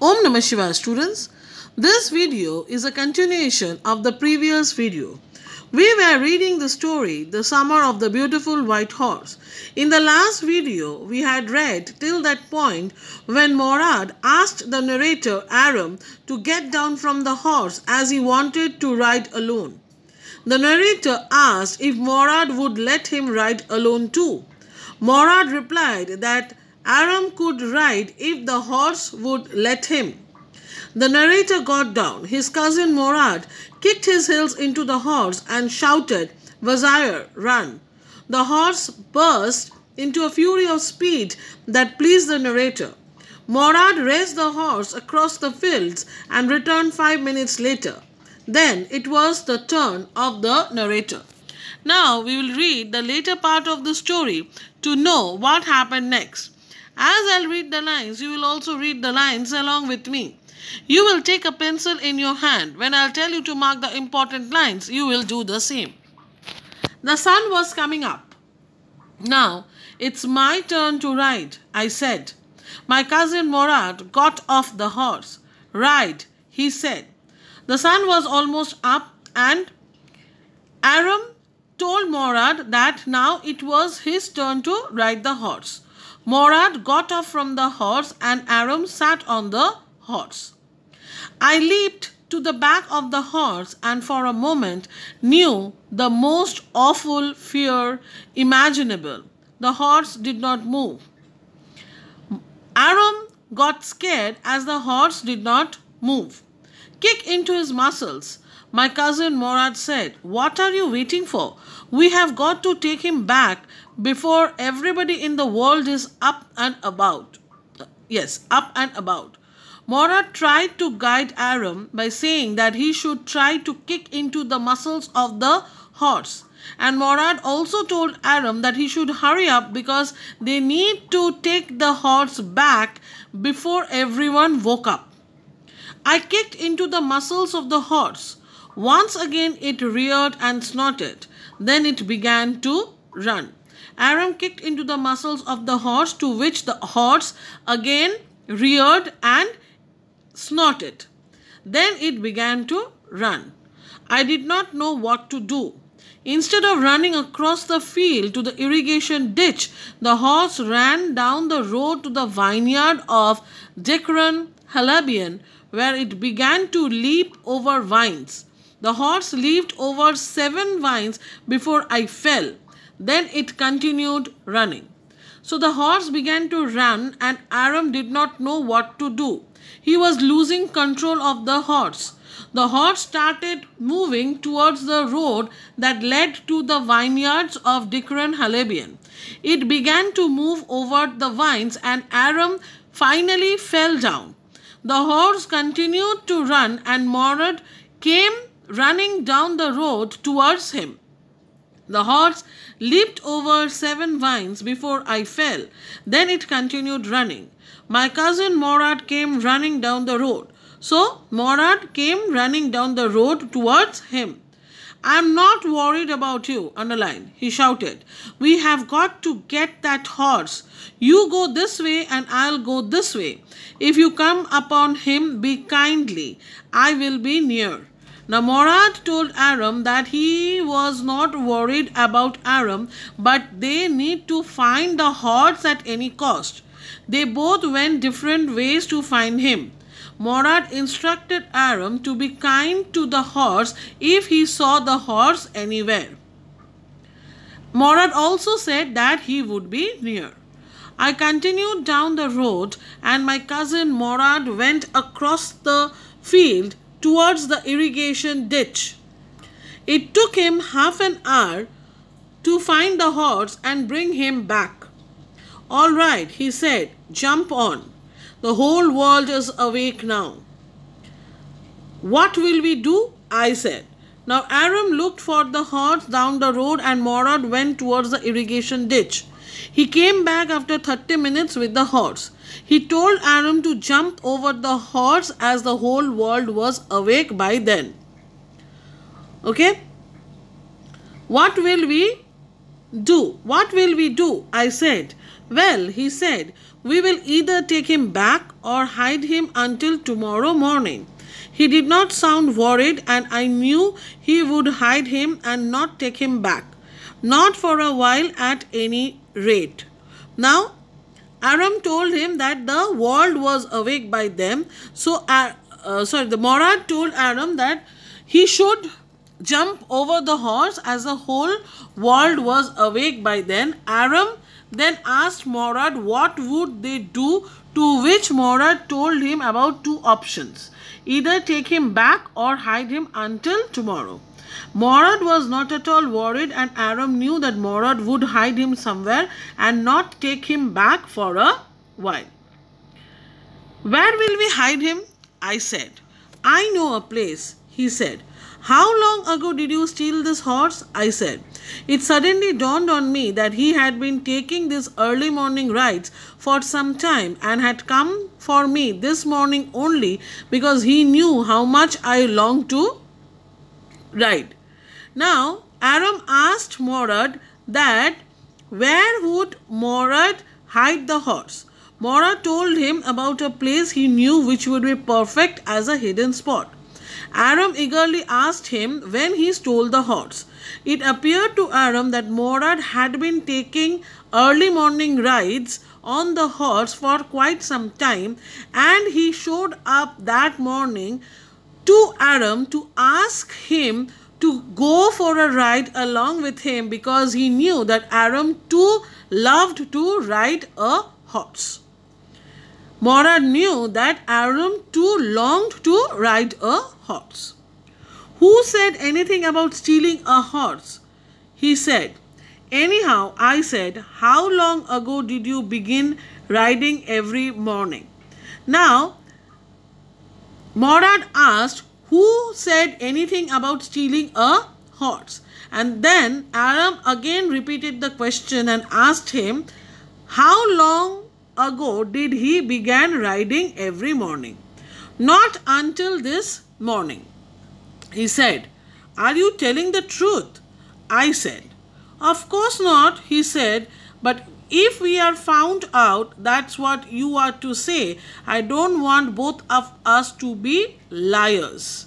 Om Namah Shivaya students, this video is a continuation of the previous video. We were reading the story The Summer of the Beautiful White Horse. In the last video, we had read till that point when Morad asked the narrator Aram to get down from the horse as he wanted to ride alone. The narrator asked if Morad would let him ride alone too. Morad replied that Aram could ride if the horse would let him. The narrator got down. His cousin Morad kicked his heels into the horse and shouted, Wazir, run. The horse burst into a fury of speed that pleased the narrator. Morad raced the horse across the fields and returned five minutes later. Then it was the turn of the narrator. Now we will read the later part of the story to know what happened next. As I'll read the lines, you will also read the lines along with me. You will take a pencil in your hand. When I'll tell you to mark the important lines, you will do the same. The sun was coming up. Now, it's my turn to ride, I said. My cousin Morad got off the horse. Ride, he said. The sun was almost up and Aram told Morad that now it was his turn to ride the horse. Morad got off from the horse and Aram sat on the horse. I leaped to the back of the horse and for a moment knew the most awful fear imaginable. The horse did not move. Aram got scared as the horse did not move. Kick into his muscles. My cousin Morad said, What are you waiting for? We have got to take him back before everybody in the world is up and about. Yes, up and about. Mora tried to guide Aram by saying that he should try to kick into the muscles of the horse. And Morad also told Aram that he should hurry up because they need to take the horse back before everyone woke up. I kicked into the muscles of the horse. Once again it reared and snorted. Then it began to run. Aram kicked into the muscles of the horse, to which the horse again reared and snorted. Then it began to run. I did not know what to do. Instead of running across the field to the irrigation ditch, the horse ran down the road to the vineyard of Dekran Halabian, where it began to leap over vines. The horse leaped over seven vines before I fell. Then it continued running. So the horse began to run and Aram did not know what to do. He was losing control of the horse. The horse started moving towards the road that led to the vineyards of Dikran Halabian. It began to move over the vines and Aram finally fell down. The horse continued to run and Morad came running down the road towards him. The horse leaped over seven vines before I fell. Then it continued running. My cousin Morad came running down the road. So Morad came running down the road towards him. I'm not worried about you, underline. he shouted. We have got to get that horse. You go this way and I'll go this way. If you come upon him, be kindly. I will be near. Now Morad told Aram that he was not worried about Aram, but they need to find the horse at any cost. They both went different ways to find him. Morad instructed Aram to be kind to the horse if he saw the horse anywhere. Morad also said that he would be near. I continued down the road and my cousin Morad went across the field towards the irrigation ditch. It took him half an hour to find the horse and bring him back. All right, he said, jump on. The whole world is awake now. What will we do? I said. Now Aram looked for the horse down the road and Morad went towards the irrigation ditch. He came back after 30 minutes with the horse. He told Aram to jump over the horse as the whole world was awake by then. Okay? What will we do? What will we do? I said. Well, he said, we will either take him back or hide him until tomorrow morning. He did not sound worried, and I knew he would hide him and not take him back. Not for a while at any rate. Now Aram told him that the world was awake by them. So, uh, uh, sorry, the Morad told Aram that he should jump over the horse as the whole world was awake by then. Aram then asked Morad what would they do to which Morad told him about two options. Either take him back or hide him until tomorrow. Morad was not at all worried and Aram knew that Morad would hide him somewhere and not take him back for a while. Where will we hide him? I said. I know a place, he said. How long ago did you steal this horse? I said. It suddenly dawned on me that he had been taking these early morning rides for some time and had come for me this morning only because he knew how much I longed to Right. Now, Aram asked Morad that where would Morad hide the horse? Morad told him about a place he knew which would be perfect as a hidden spot. Aram eagerly asked him when he stole the horse. It appeared to Aram that Morad had been taking early morning rides on the horse for quite some time and he showed up that morning to Adam to ask him to go for a ride along with him because he knew that Adam too loved to ride a horse. Mora knew that Adam too longed to ride a horse. Who said anything about stealing a horse? He said, Anyhow, I said, How long ago did you begin riding every morning? Now, Morad asked who said anything about stealing a horse. And then Aram again repeated the question and asked him, How long ago did he begin riding every morning? Not until this morning. He said, Are you telling the truth? I said, Of course not, he said, but if we are found out, that's what you are to say. I don't want both of us to be liars.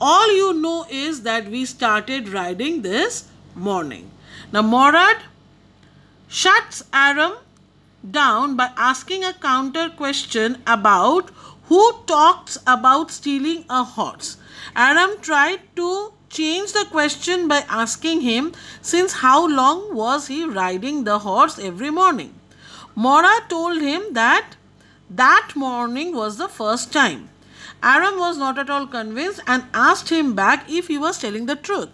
All you know is that we started riding this morning. Now, Morad shuts Aram down by asking a counter question about who talks about stealing a horse. Aram tried to change the question by asking him since how long was he riding the horse every morning. Mora told him that that morning was the first time. Aram was not at all convinced and asked him back if he was telling the truth.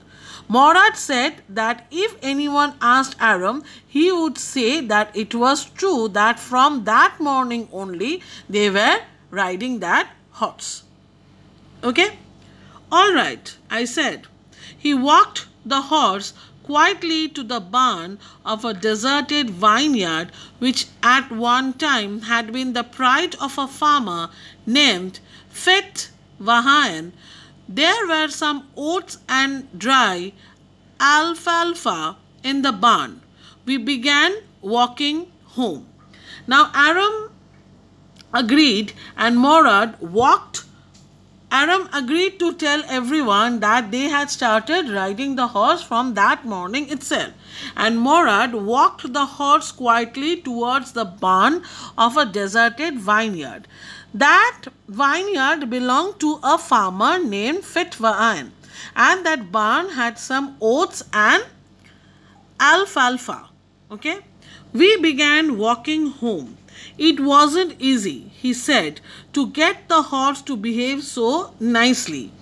Morad said that if anyone asked Aram, he would say that it was true that from that morning only they were riding that horse. Okay? All right, I said. He walked the horse quietly to the barn of a deserted vineyard which at one time had been the pride of a farmer named Fit Vahan. There were some oats and dry alfalfa in the barn. We began walking home. Now Aram agreed and Morad walked Aram agreed to tell everyone that they had started riding the horse from that morning itself, and Morad walked the horse quietly towards the barn of a deserted vineyard. That vineyard belonged to a farmer named Fitva'an, and that barn had some oats and alfalfa. Okay, we began walking home. It wasn't easy, he said, to get the horse to behave so nicely.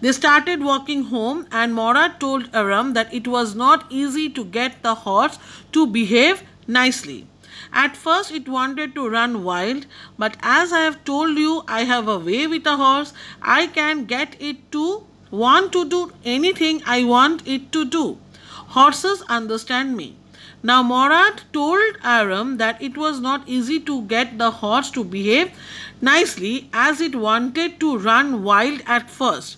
They started walking home, and Mora told Aram that it was not easy to get the horse to behave nicely. At first, it wanted to run wild, but as I have told you, I have a way with a horse. I can get it to want to do anything I want it to do. Horses understand me. Now Morad told Aram that it was not easy to get the horse to behave nicely as it wanted to run wild at first.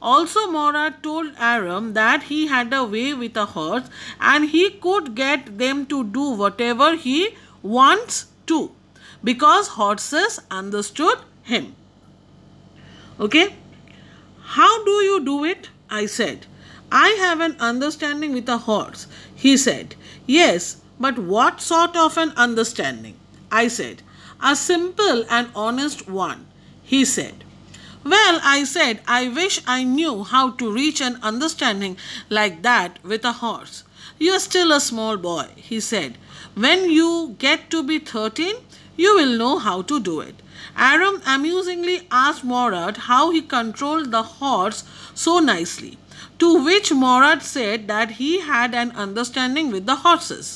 Also Morad told Aram that he had a way with a horse and he could get them to do whatever he wants to because horses understood him. Okay. How do you do it? I said. I have an understanding with a horse, he said. Yes, but what sort of an understanding? I said, a simple and honest one. He said, well, I said, I wish I knew how to reach an understanding like that with a horse. You're still a small boy, he said. When you get to be 13, you will know how to do it. Aram amusingly asked Morad how he controlled the horse so nicely. To which Morad said that he had an understanding with the horses.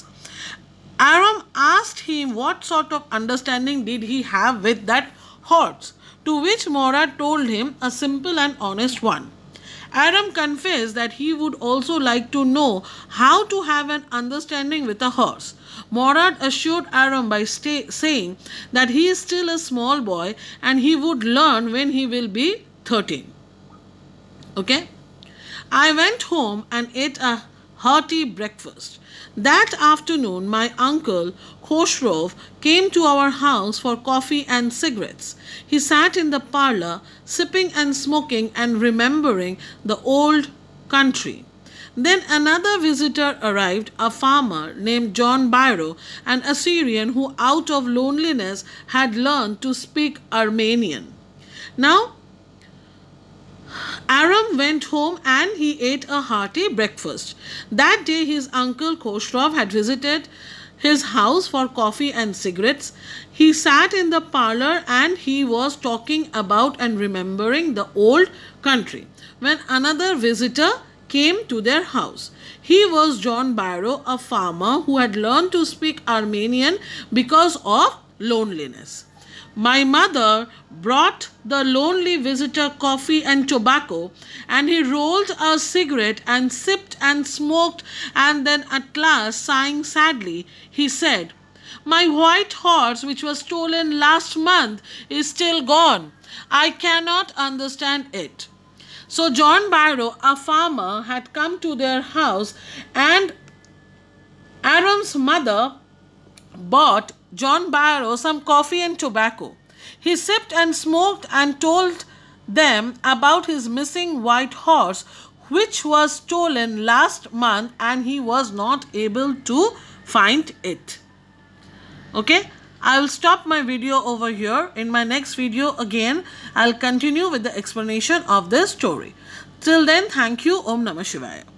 Aram asked him what sort of understanding did he have with that horse, to which Morad told him a simple and honest one. Aram confessed that he would also like to know how to have an understanding with a horse. Morad assured Aram by saying that he is still a small boy and he would learn when he will be 13. Okay? I went home and ate a hearty breakfast. That afternoon, my uncle, Khoshrov, came to our house for coffee and cigarettes. He sat in the parlor, sipping and smoking and remembering the old country. Then another visitor arrived, a farmer named John Byro, an Assyrian who, out of loneliness, had learned to speak Armenian. Now, Aram went home and he ate a hearty breakfast. That day his uncle Koshrov had visited his house for coffee and cigarettes. He sat in the parlor and he was talking about and remembering the old country when another visitor came to their house. He was John Barrow, a farmer who had learned to speak Armenian because of loneliness. My mother brought the lonely visitor coffee and tobacco, and he rolled a cigarette and sipped and smoked, and then at last, sighing sadly, he said, My white horse, which was stolen last month, is still gone. I cannot understand it. So, John Barrow, a farmer, had come to their house, and Aaron's mother bought John Barrow some coffee and tobacco. He sipped and smoked and told them about his missing white horse, which was stolen last month and he was not able to find it. Okay, I will stop my video over here. In my next video again, I'll continue with the explanation of this story. Till then, thank you. Om Namah Shivaya.